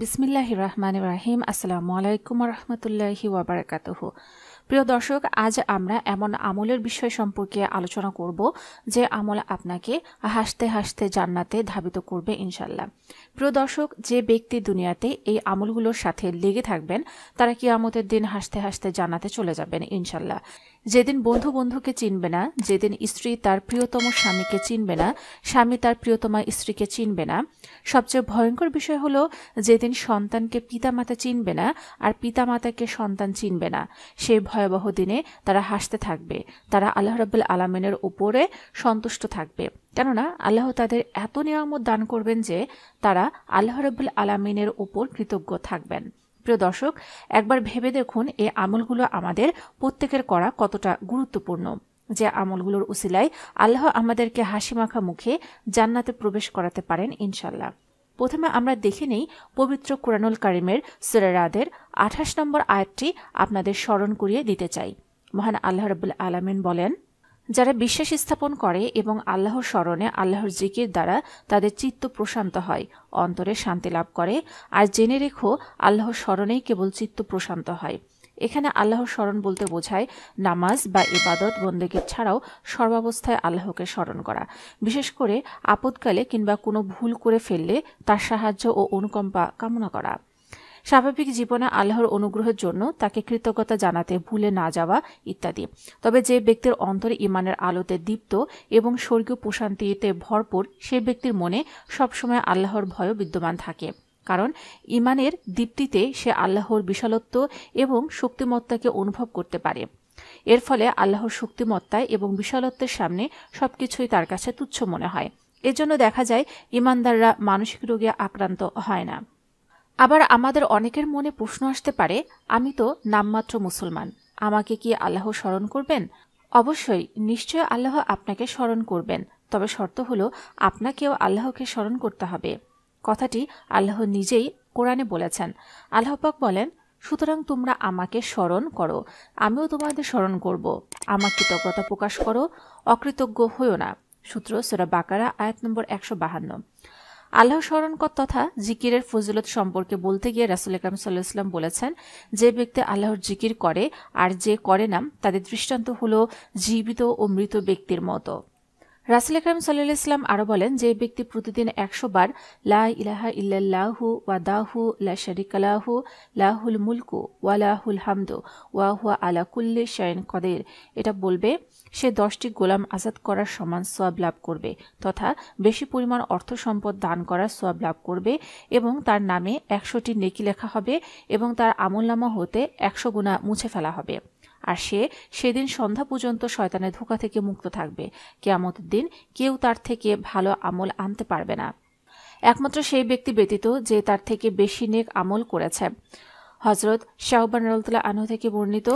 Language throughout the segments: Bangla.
বিসমিল্লাহি রহমান রাহিম আসসালামু আলাইকুম রহমতুল্লাহি ওয়াবারাকাতহ প্রিয় দর্শক আজ আমরা এমন আমলের বিষয় সম্পর্কে আলোচনা করব যে আমল আপনাকে হাসতে হাসতে জান্নাতে ধাবিত করবে ইনশাল্লাহ প্রিয় দর্শক যে ব্যক্তি দুনিয়াতে এই আমলগুলোর সাথে লেগে থাকবেন তারা কিয়ামতের দিন হাসতে হাসতে জান্নাতে চলে যাবেন ইনশাল্লাহ যেদিন বন্ধু বন্ধুকে চিনবে না যেদিন স্ত্রী তার প্রিয়তম স্বামীকে চিনবে না স্বামী তার প্রিয়তমা স্ত্রীকে চিনবে না সবচেয়ে ভয়ঙ্কর বিষয় হলো যেদিন সন্তানকে পিতামাতা চিনবে না আর পিতামাতাকে সন্তান চিনবে না সেই ভয়াবহ দিনে তারা হাসতে থাকবে তারা আল্লাহ রাবুল আলমিনের উপরে সন্তুষ্ট থাকবে কেননা আল্লাহ তাদের এত নিয়ামত দান করবেন যে তারা আল্লাহ রবুল আলমিনের উপর কৃতজ্ঞ থাকবেন প্রিয় দর্শক একবার ভেবে দেখুন এই আমলগুলো আমাদের প্রত্যেকের করা কতটা গুরুত্বপূর্ণ যে আমলগুলোর উসিলায় আল্লাহ আমাদেরকে হাসি মাখা মুখে জান্নাতে প্রবেশ করাতে পারেন ইনশাল্লাহ প্রথমে আমরা দেখে নেই পবিত্র কুরানুল কারিমের সুরেরাদের আঠাশ নম্বর আয়াতটি আপনাদের স্মরণ করিয়ে দিতে চাই মহান আল্লাহ রবুল আলমিন বলেন যারা বিশ্বাস স্থাপন করে এবং আল্লাহর স্মরণে আল্লাহর জিকির দ্বারা তাদের চিত্ত প্রশান্ত হয় অন্তরে শান্তি লাভ করে আর জেনে রেখো আল্লাহর স্মরণেই কেবল চিত্ত প্রশান্ত হয় এখানে আল্লাহর স্মরণ বলতে বোঝায় নামাজ বা ইবাদত বন্দেগীর ছাড়াও সর্বাবস্থায় আল্লাহকে স্মরণ করা বিশেষ করে আপদকালে কিংবা কোনো ভুল করে ফেললে তার সাহায্য ও অনুকম্পা কামনা করা স্বাভাবিক জীবনে আল্লাহর অনুগ্রহের জন্য তাকে কৃতজ্ঞতা জানাতে ভুলে না যাওয়া ইত্যাদি তবে যে ব্যক্তির অন্তরে ইমানের আলোতে দীপ্ত এবং স্বর্গীয় প্রশান্তিতে ভরপুর সে ব্যক্তির মনে সবসময় আল্লাহর ভয় বিদ্যমান থাকে কারণ ইমানের দীপ্তিতে সে আল্লাহর বিশালত্ব এবং শক্তিমত্তাকে অনুভব করতে পারে এর ফলে আল্লাহর শক্তিমত্তায় এবং বিশালত্বের সামনে সবকিছুই তার কাছে তুচ্ছ মনে হয় এজন্য দেখা যায় ইমানদাররা মানসিক রোগে আক্রান্ত হয় না আবার আমাদের অনেকের মনে প্রশ্ন আসতে পারে আমি তো নামমাত্র মুসলমান আমাকে কি আল্লাহ স্মরণ করবেন অবশ্যই নিশ্চয় আল্লাহ আপনাকে স্মরণ করবেন তবে শর্ত হলো আপনাকেও আল্লাহকে স্মরণ করতে হবে কথাটি আল্লাহ নিজেই কোরআনে বলেছেন আল্লাহপাক বলেন সুতরাং তোমরা আমাকে স্মরণ করো আমিও তোমাদের স্মরণ করব আমার কৃতজ্ঞতা প্রকাশ করো অকৃতজ্ঞ হইও না সূত্র সোরা বাকারা আয়াত নম্বর একশো বাহান্ন আল্লাহ স্মরণকর তথা জিকিরের ফজিলত সম্পর্কে বলতে গিয়ে রাসুল ইকরাম সাল্লাহ ইসলাম বলেছেন যে ব্যক্তি আল্লাহর জিকির করে আর যে করে নাম তাদের দৃষ্টান্ত হল জীবিত ও মৃত ব্যক্তির মতো রাসুল ইকরাম সাল্লাহ ইসলাম আরও বলেন যে ব্যক্তি প্রতিদিন একশো বার লা ইলাহা ইল্লাল্লাহু দাহু লা আলাহু লাহুল মুলকু ওয়ালাহুল হামদু হুয়া আলা কুল্লি শাইন কদের এটা বলবে সে দশটি গোলাম আজাদ করার সমান সোয়াব লাভ করবে তথা বেশি পরিমাণ অর্থ সম্পদ দান করার সোয়াব লাভ করবে এবং তার নামে একশোটি নেকি লেখা হবে এবং তার নামা হতে একশো গুণা মুছে ফেলা হবে আর সে সেদিন সন্ধ্যা পর্যন্ত শয়তানের ধোকা থেকে মুক্ত থাকবে কেয়ামতের দিন কেউ তার থেকে ভালো আমল আনতে পারবে না একমাত্র সেই ব্যক্তি ব্যতীত যে তার থেকে বেশি নেক আমল করেছে হজরত শাহবান রহতুল্লাহ আনহু থেকে বর্ণিত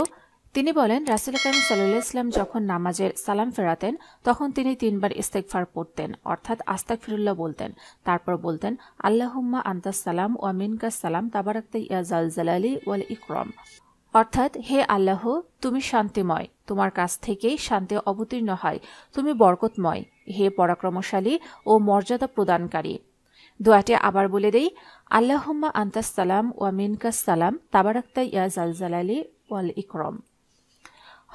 তিনি বলেন রাসুল করিম সাল্লাহ ইসলাম যখন নামাজের সালাম ফেরাতেন তখন তিনি তিনবার ইস্তেকফার পড়তেন অর্থাৎ আস্তাক ফিরুল্লাহ বলতেন তারপর বলতেন আল্লাহ আন্তাস সালাম ওয়া মিনকা সালাম তাবারাক্তা ইয়া জালজালালি ওয়াল ইকরম অর্থাৎ হে আল্লাহ তুমি শান্তিময় তোমার কাছ থেকেই শান্তি অবতীর্ণ হয় তুমি বরকতময় হে পরাক্রমশালী ও মর্যাদা প্রদানকারী দোয়াটি আবার বলে দেই আল্লাহম্মা আন্তাস সালাম ওয়া মিনকাস সালাম তাবারাক্তা ইয়া জালজালালি ওয়াল ইকরম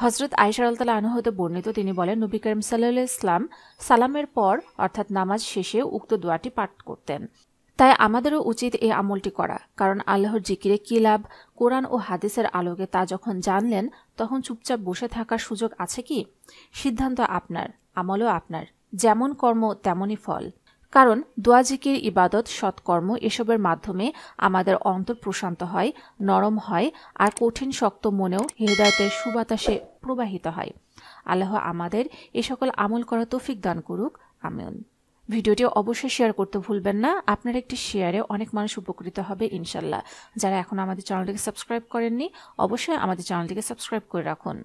হজরত আয়সার আল তালা আনুহত বর্ণিত তিনি বলেন নবী করিম সাল্লা ইসলাম সালামের পর অর্থাৎ নামাজ শেষে উক্ত দোয়াটি পাঠ করতেন তাই আমাদেরও উচিত এই আমলটি করা কারণ আল্লাহর জিকিরে কি লাভ কোরআন ও হাদিসের আলোকে তা যখন জানলেন তখন চুপচাপ বসে থাকার সুযোগ আছে কি সিদ্ধান্ত আপনার আমলও আপনার যেমন কর্ম তেমনই ফল কারণ দোয়া জিকির ইবাদত সৎকর্ম এসবের মাধ্যমে আমাদের অন্তর প্রশান্ত হয় নরম হয় আর কঠিন শক্ত মনেও হৃদয়তের সুবাতাসে প্রবাহিত হয় আল্লাহ আমাদের এ সকল আমল করা তৌফিক দান করুক আমিন ভিডিওটি অবশ্যই শেয়ার করতে ভুলবেন না আপনার একটি শেয়ারে অনেক মানুষ উপকৃত হবে ইনশাল্লাহ যারা এখন আমাদের চ্যানেলটিকে সাবস্ক্রাইব করেননি অবশ্যই আমাদের চ্যানেলটিকে সাবস্ক্রাইব করে রাখুন